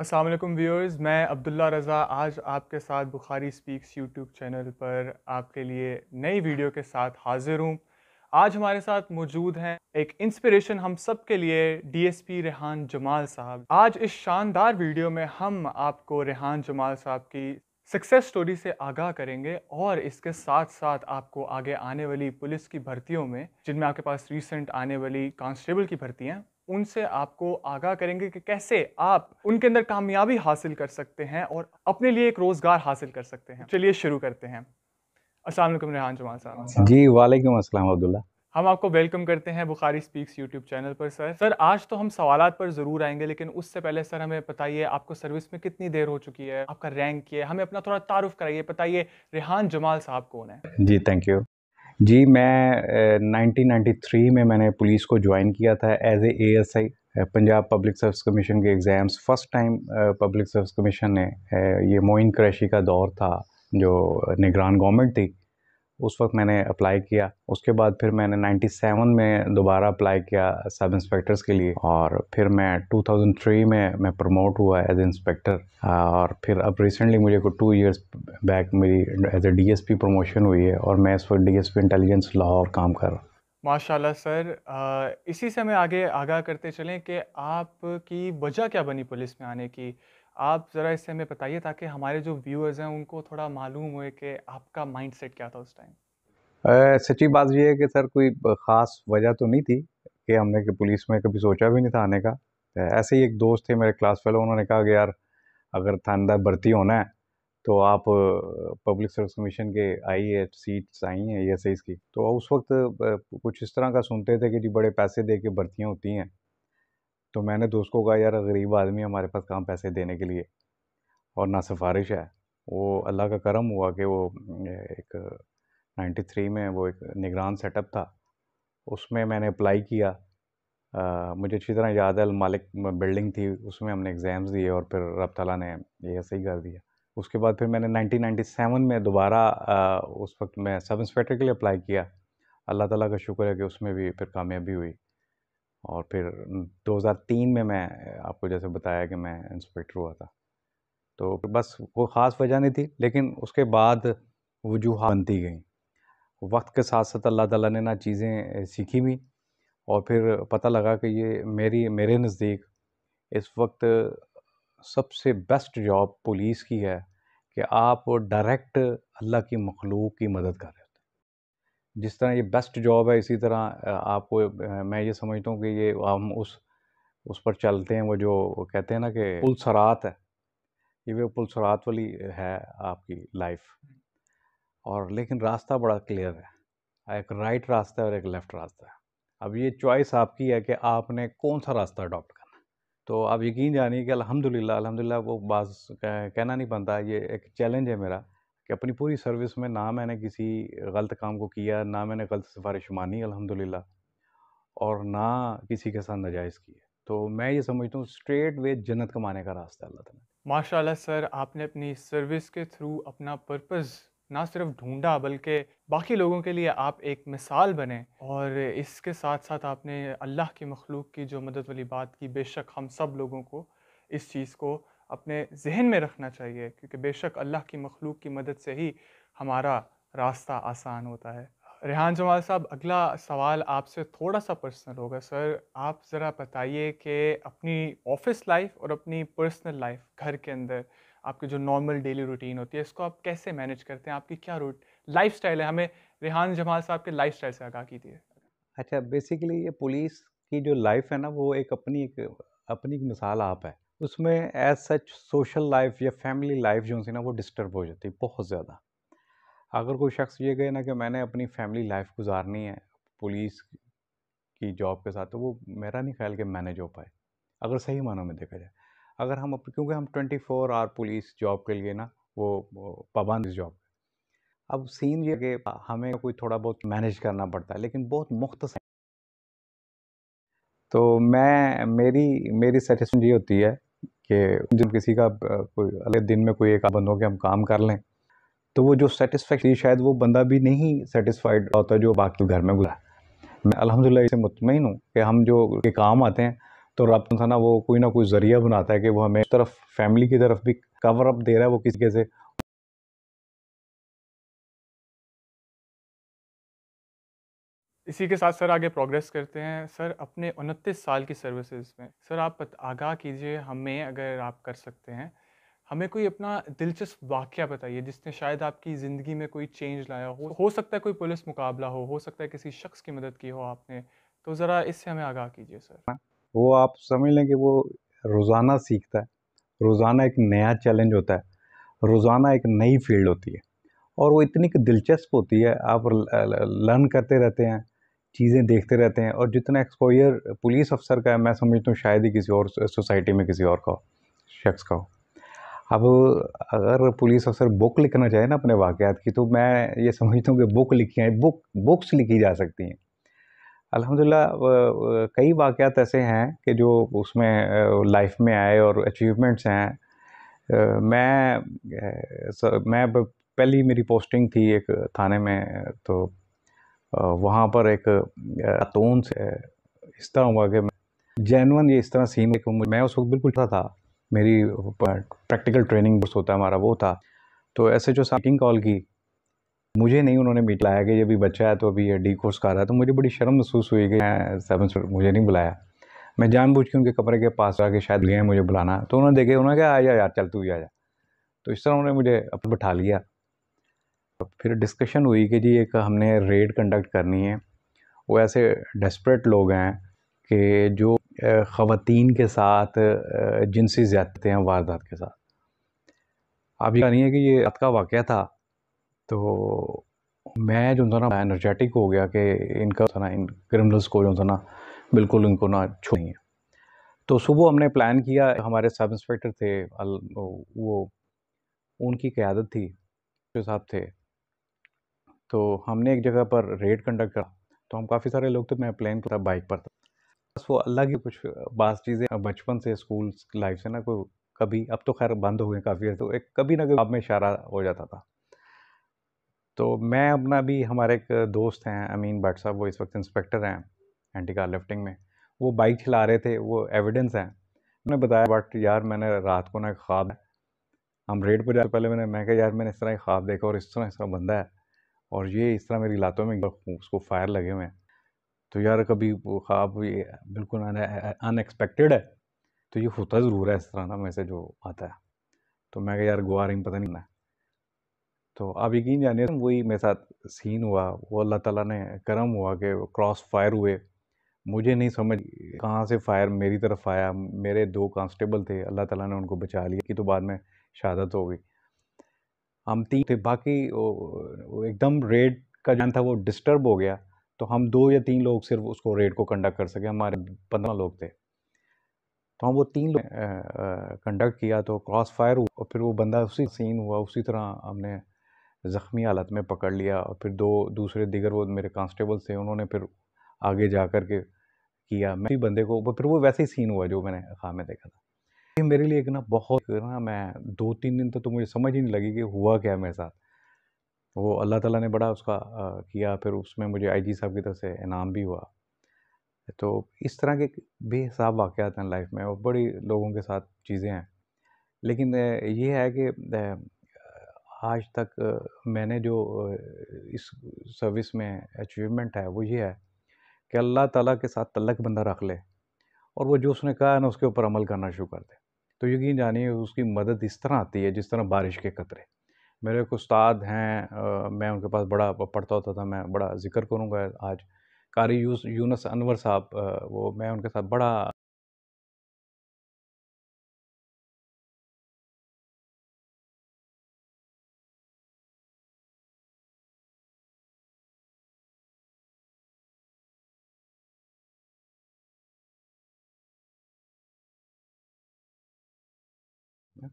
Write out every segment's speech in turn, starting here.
Aslam viewers मैं अब्दुल्ला रज़ा आज आपके साथ बुखारी स्पीक्स यूट्यूब चैनल पर आपके लिए नई वीडियो के साथ हाज़िर हूँ आज हमारे साथ मौजूद हैं एक इंस्पिरेशन हम सब के लिए डीएसपी रेहान जमाल साहब आज इस शानदार वीडियो में हम आपको रेहान जमाल साहब की सक्सेस स्टोरी से आगाह करेंगे और इसके साथ साथ आपको आगे आने वाली पुलिस की भर्तियों में जिनमें आपके पास रिसेंट आने वाली कांस्टेबल की भर्तियाँ उनसे आपको आगाह करेंगे कि कैसे आप उनके अंदर कामयाबी हासिल कर सकते हैं और अपने लिए एक रोज़गार हासिल कर सकते हैं चलिए शुरू करते हैं असल रिहान रेहान जमाल साहब जी वालेकुम अस्सलाम अब्दुल्ला हम आपको वेलकम करते हैं बुखारी स्पीक्स यूट्यूब चैनल पर सर सर आज तो हम सवाल पर ज़रूर आएंगे लेकिन उससे पहले सर हमें बताइए आपको सर्विस में कितनी देर हो चुकी है आपका रैंक क्या है हमें अपना थोड़ा तारुफ कराइए बताइए रेहान जमाल साहब कौन है जी थैंक यू जी मैं 1993 में मैंने पुलिस को ज्वाइन किया था as A S Punjab public service commission के exams first time public service commission ने ये मोइन क्रैशी का दौर था जो निगरान गवर्नमेंट थी उस वक्त मैंने अप्लाई किया उसके बाद फिर मैंने 97 में दोबारा अप्लाई किया सब इंस्पेक्टर्स के लिए और फिर मैं 2003 में मैं प्रमोट हुआ एज इंस्पेक्टर और फिर अब रिसेंटली मुझे को टू इयर्स बैक मेरी एज ए डी प्रमोशन हुई है और मैं इस वक्त डीएसपी इंटेलिजेंस लाहौर काम कर रहा हूँ माशाल्लाह सर इसी से मैं आगे आगाह करते चलें कि आपकी वजह क्या बनी पुलिस में आने की आप ज़रा इससे हमें बताइए ताकि हमारे जो व्यूअर्स हैं उनको थोड़ा मालूम हो कि आपका माइंड क्या था उस टाइम सच्ची बात यह है कि सर कोई ख़ास वजह तो नहीं थी कि हमने कि पुलिस में कभी सोचा भी नहीं था आने का तो ऐसे ही एक दोस्त थे मेरे क्लास फेलो उन्होंने कहा कि यार अगर थानदार भर्ती होना है तो आप पब्लिक सर्विस कमीशन के आई है सीट्स आई हैं ई एस की तो उस वक्त कुछ इस तरह का सुनते थे कि जी बड़े पैसे दे के भर्तियाँ होती हैं तो मैंने दोस्त को कहा यार गरीब आदमी हमारे पास कहाँ पैसे देने के लिए और ना सिफारिश है वो अल्लाह का करम हुआ कि वो एक 93 में वो एक निगरान सेटअप था उसमें मैंने अप्लाई किया आ, मुझे अच्छी तरह याद है मालिक बिल्डिंग थी उसमें हमने एग्ज़ाम्स दिए और फिर रब तला ने यह सही कर दिया उसके बाद फिर मैंने 1997 में दोबारा उस वक्त मैं सब इंस्पेक्टर के लिए अप्लाई किया अल्लाह ताला का शुक्र है कि उसमें भी फिर कामयाबी हुई और फिर 2003 में मैं आपको जैसे बताया कि मैं इंस्पेक्टर हुआ था तो बस वो ख़ास वजह नहीं थी लेकिन उसके बाद वजूहत बनती गई वक्त के साथ साथ अल्लाह ताला ने ना चीज़ें सीखी भी और फिर पता लगा कि ये मेरी मेरे नज़दीक इस वक्त सबसे बेस्ट जॉब पुलिस की है कि आप डायरेक्ट अल्लाह की मखलूक की मदद कर रहे हो जिस तरह ये बेस्ट जॉब है इसी तरह आपको मैं ये समझता हूँ कि ये हम उस उस पर चलते हैं वो जो कहते हैं ना कि पुलसरात है ये वो पुलसरात वाली है आपकी लाइफ और लेकिन रास्ता बड़ा क्लियर है एक राइट रास्ता है और एक लेफ़्ट रास्ता है अब ये चॉइस आपकी है कि आपने कौन सा रास्ता अडॉप्ट करना है तो आप यकीन जानिए कि अलहमदिल्ला अलहमदिल्ला वो बात कहना नहीं बनता ये एक चैलेंज है मेरा कि अपनी पूरी सर्विस में ना मैंने किसी गलत काम को किया ना मैंने गलत सिफारिश मानी अल्हम्दुलिल्लाह और ना किसी के साथ नाजायज़ की तो मैं ये समझता हूँ स्ट्रेट वे जन्नत कमाने का रास्ता अल्लाह ताला माशाल्लाह सर आपने अपनी सर्विस के थ्रू अपना पर्पज़ ना सिर्फ ढूंढा बल्कि बाकी लोगों के लिए आप एक मिसाल बने और इसके साथ साथ आपने अल्लाह की मखलूक की जो मदद वाली बात की बेशक हम सब लोगों को इस चीज़ को अपने जहन में रखना चाहिए क्योंकि बेशक अल्लाह की मखलूक की मदद से ही हमारा रास्ता आसान होता है रेहान जमाल साहब अगला सवाल आपसे थोड़ा सा पर्सनल होगा सर आप ज़रा बताइए कि अपनी ऑफिस लाइफ और अपनी पर्सनल लाइफ घर के अंदर आपकी जो नॉर्मल डेली रूटीन होती है इसको आप कैसे मैनेज करते हैं आपकी क्या रूट लाइफ स्टाइल है हमें रेहान जमाल साहब के लाइफ स्टाइल से आगाह कीजिए अच्छा बेसिकली ये पुलिस की जो लाइफ है ना वो एक अपनी एक अपनी मिसाल आप है उसमें एज सच सोशल लाइफ या फैमिली लाइफ जो है ना वो डिस्टर्ब हो जाती है बहुत ज़्यादा अगर कोई शख्स ये कहे ना कि मैंने अपनी फैमिली लाइफ गुजारनी है पुलिस की जॉब के साथ तो वो मेरा नहीं ख्याल कि मैनेज हो पाए अगर सही मानों में देखा जाए अगर हम क्योंकि हम twenty four hour police job के लिए ना वो पाबंद जॉब अब सीन ये कि हमें कोई थोड़ा बहुत मैनेज करना पड़ता है लेकिन बहुत मुख्त तो मैं मेरी मेरी सजेशन ये होती है कि जब किसी का कोई अलग दिन में कोई एक बंद हो गया हम काम कर लें तो वो जो सेटिसफेक्शन शायद वो बंदा भी नहीं सेटिस्फाइड होता जो बाकी घर में गुजरा मैं अलहमदिल्ला इसे मुतमिन हूँ कि हम जो के काम आते हैं तो ना वो कोई ना कोई ज़रिया बनाता है कि वो हमें तरफ फैमिली की तरफ भी कवर अप दे रहा है वो किसी के से इसी के साथ सर आगे प्रोग्रेस करते हैं सर अपने उनतीस साल की सर्विसेज में सर आप आगाह कीजिए हमें अगर आप कर सकते हैं हमें कोई अपना दिलचस्प वाक्य बताइए जिसने शायद आपकी ज़िंदगी में कोई चेंज लाया हो हो सकता है कोई पुलिस मुकाबला हो हो सकता है किसी शख्स की मदद की हो आपने तो ज़रा इससे हमें आगाह कीजिए सर वो आप समझ लें कि वो रोज़ाना सीखता है रोज़ाना एक नया चैलेंज होता है रोज़ाना एक नई फील्ड होती है और वो इतनी दिलचस्प होती है आप लर्न करते रहते हैं चीज़ें देखते रहते हैं और जितना एक्सपोजर पुलिस अफसर का है मैं समझता हूँ शायद ही किसी और सोसाइटी में किसी और का शख्स का हो अब अगर पुलिस अफसर बुक लिखना चाहे ना अपने वाक़ात की तो मैं ये समझता हूँ कि बुक लिखी हैं बुक बुक्स लिखी जा सकती हैं अल्हम्दुलिल्लाह कई वाक़ात ऐसे हैं कि जो उसमें लाइफ में आए और अचीवमेंट्स हैं मैं मैं पहली मेरी पोस्टिंग थी एक थाने में तो वहाँ पर एक तोन से इस तरह हुआ कि जैनवन ये इस तरह सीन एक मैं उस वक्त बिल्कुल था, मेरी प्रैक्टिकल ट्रेनिंग बस होता है हमारा वो था तो ऐसे जो साइकिंग कॉल की मुझे नहीं उन्होंने मीट लाया कि ये भी बच्चा है तो अभी ये डी कोर्स का रहा है तो मुझे बड़ी शर्म महसूस हुई कि सेवन मुझे नहीं बुलाया मैं जानबूझ के उनके कमरे के पास आके शायद गए मुझे बुलाना तो उन्होंने देखे उन्होंने कहा आ जा यार चल तू आ जा तो इस तरह उन्होंने मुझे अपना बैठा लिया फिर डिस्कशन हुई कि जी एक हमने रेड कंडक्ट करनी है वो ऐसे डेस्परेट लोग हैं कि जो ख़वान के साथ जिनसी ज़्यादतें हैं वारदात के साथ आप ये कहानी है कि ये रात का वाक़ था तो मैं जो था ना एनर्जेटिक हो गया कि इनका था ना इन क्रिमिनल्स को जो था ना बिल्कुल इनको ना छोड़िए तो सुबह हमने प्लान किया हमारे सब इंस्पेक्टर थे वो उनकी क़्यादत थी साहब थे तो हमने एक जगह पर रेड कंडक्ट करा तो हम काफ़ी सारे लोग थे मैं प्लान था बाइक पर था बस वो अलग ही कुछ बात चीज़ें बचपन से स्कूल लाइफ से ना कोई कभी अब तो खैर बंद हो गए काफ़ी तो एक कभी ना कभी आप में इशारा हो जाता था तो मैं अपना भी हमारे एक दोस्त हैं अमीन भट्ट साहब वो इस वक्त इंस्पेक्टर हैं एंटी कार लिफ्टिंग में वो बाइक चला रहे थे वो एविडेंस हैं मैंने बताया बट यार मैंने रात को ना एक ख्वाब हम रेड पर जाए पहले मैंने मैं कहा यार मैंने इस तरह एक ख्वाब देखा और इस तरह इस तरह बंदा है और ये इस तरह मेरी लातों में उसको फायर लगे हुए हैं तो यार कभी ख्वाब ये बिल्कुल अनएक्सपेक्टेड है तो ये होता ज़रूर है इस तरह ना मैसेज जो आता है तो मैं यार गुआ रही पता नहीं ना तो आप यकीन जानिए वही मेरे साथ सीन हुआ वो अल्लाह ताला ने करम हुआ कि क्रॉस फायर हुए मुझे नहीं समझ कहाँ से फायर मेरी तरफ आया मेरे दो कांस्टेबल थे अल्लाह ताला ने उनको बचा लिया कि तो बाद में शहादत हो गई हम तीन थे बाकी एकदम रेड का जान था वो डिस्टर्ब हो गया तो हम दो या तीन लोग सिर्फ उसको रेड को कंडक्ट कर सके हमारे पंद्रह लोग थे तो हम वो तीन लोग कंडक्ट किया तो क्रॉस फायर हुआ और फिर वो बंदा उसी सीन हुआ उसी तरह हमने ज़ख्मी हालत में पकड़ लिया और फिर दो दूसरे दिगर वो मेरे कांस्टेबल थे उन्होंने फिर आगे जा कर के किया मैं भी बंदे को फिर वो वैसे ही सीन हुआ जो मैंने खामे में देखा था ये मेरे लिए एक ना बहुत ना मैं दो तीन दिन तो, तो मुझे समझ ही नहीं लगी कि हुआ क्या मेरे साथ वो अल्लाह ताला ने बड़ा उसका आ, किया फिर उसमें मुझे आईजी साहब की तरफ से इनाम भी हुआ तो इस तरह के बेहिसाब वाक़ हैं लाइफ में और बड़ी लोगों के साथ चीज़ें हैं लेकिन ये है कि आज तक मैंने जो इस सर्विस में अचीवमेंट है वो ये है कि अल्लाह ताला के साथ तलक बंदा रख ले और वो जो उसने कहा है ना उसके ऊपर अमल करना शुरू कर दे तो यकीन जानिए उसकी मदद इस तरह आती है जिस तरह बारिश के कतरे मेरे एक उस्ताद हैं मैं उनके पास बड़ा पढ़ता होता था मैं बड़ा ज़िक्र करूँगा आज कारी यूस यूनस अनवर साहब वो मैं उनके साथ बड़ा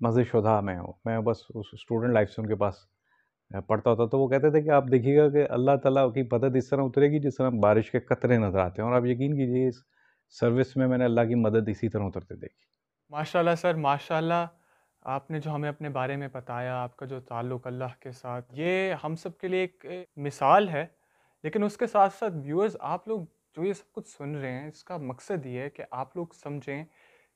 मज़े शुदा में हो मैं बस उस स्टूडेंट लाइफ से उनके पास पढ़ता होता तो वो कहते थे कि आप देखिएगा कि अल्लाह ताला की मदद इस तरह उतरेगी जिस तरह बारिश के कतरे नज़र आते हैं और आप यकीन कीजिए इस सर्विस में मैंने अल्लाह की मदद इसी तरह उतरते देखी माशाल्लाह सर माशाल्लाह आपने जो हमें अपने बारे में बताया आपका जो ताल्लुक़ अल्लाह के साथ ये हम सब के लिए एक मिसाल है लेकिन उसके साथ साथ व्यूअर्स आप लोग जो ये सब कुछ सुन रहे हैं इसका मकसद ये है कि आप लोग समझें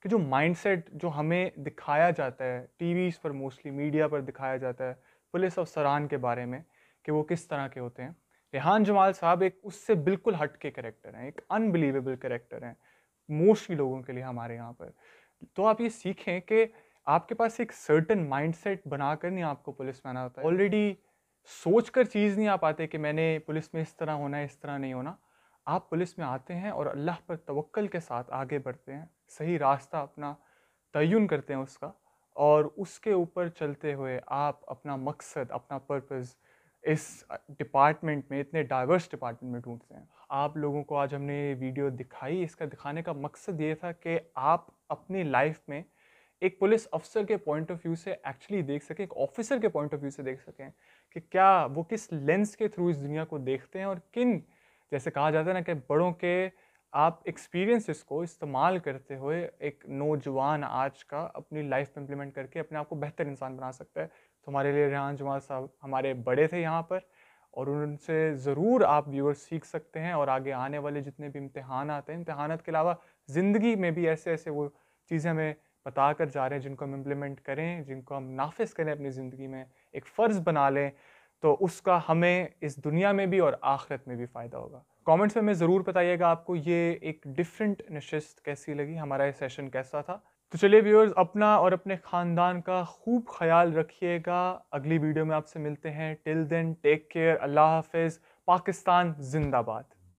कि जो माइंडसेट जो हमें दिखाया जाता है टीवीज़ पर मोस्टली मीडिया पर दिखाया जाता है पुलिस और के बारे में कि वो किस तरह के होते हैं रेहान जमाल साहब एक उससे बिल्कुल हट के करेक्टर हैं एक अनबिलीवेबल करेक्टर हैं मोस्टली लोगों के लिए हमारे यहाँ पर तो आप ये सीखें कि आपके पास एक सर्टन माइंडसेट बनाकर नहीं आपको पुलिस में आना होता है ऑलरेडी सोच कर चीज़ नहीं आ पाते कि मैंने पुलिस में इस तरह होना है इस तरह नहीं होना आप पुलिस में आते हैं और अल्लाह पर तवक्ल के साथ आगे बढ़ते हैं सही रास्ता अपना तयन करते हैं उसका और उसके ऊपर चलते हुए आप अपना मकसद अपना पर्पस इस डिपार्टमेंट में इतने डाइवर्स डिपार्टमेंट में ढूंढते हैं आप लोगों को आज हमने ये वीडियो दिखाई इसका दिखाने का मकसद ये था कि आप अपनी लाइफ में एक पुलिस अफसर के पॉइंट ऑफ व्यू से एक्चुअली देख सकें एक ऑफिसर के पॉइंट ऑफ व्यू से देख सकें कि क्या वो किस लेंस के थ्रू इस दुनिया को देखते हैं और किन जैसे कहा जाता है ना कि बड़ों के आप एक्सपीरियंसेस को इस्तेमाल करते हुए एक नौजवान आज का अपनी लाइफ में इम्प्लीमेंट करके अपने आप को बेहतर इंसान बना सकता है तो हमारे लिए रेहान जमाल साहब हमारे बड़े थे यहाँ पर और उनसे ज़रूर आप व्यूअर्स सीख सकते हैं और आगे आने वाले जितने भी इम्तहान आते हैं इम्तहान के अलावा ज़िंदगी में भी ऐसे ऐसे वो चीज़ें हमें बता कर जा रहे हैं जिनको हम इम्प्लीमेंट करें जिनको हम नाफिज करें अपनी ज़िंदगी में एक फ़र्ज़ बना लें तो उसका हमें इस दुनिया में भी और आखिरत में भी फ़ायदा होगा कमेंट्स में हमें ज़रूर बताइएगा आपको ये एक डिफरेंट नशस्त कैसी लगी हमारा ये सेशन कैसा था तो चलिए व्यूअर्स अपना और अपने ख़ानदान का खूब ख्याल रखिएगा अगली वीडियो में आपसे मिलते हैं टिल देन टेक केयर अल्लाह हाफिज़ पाकिस्तान जिंदाबाद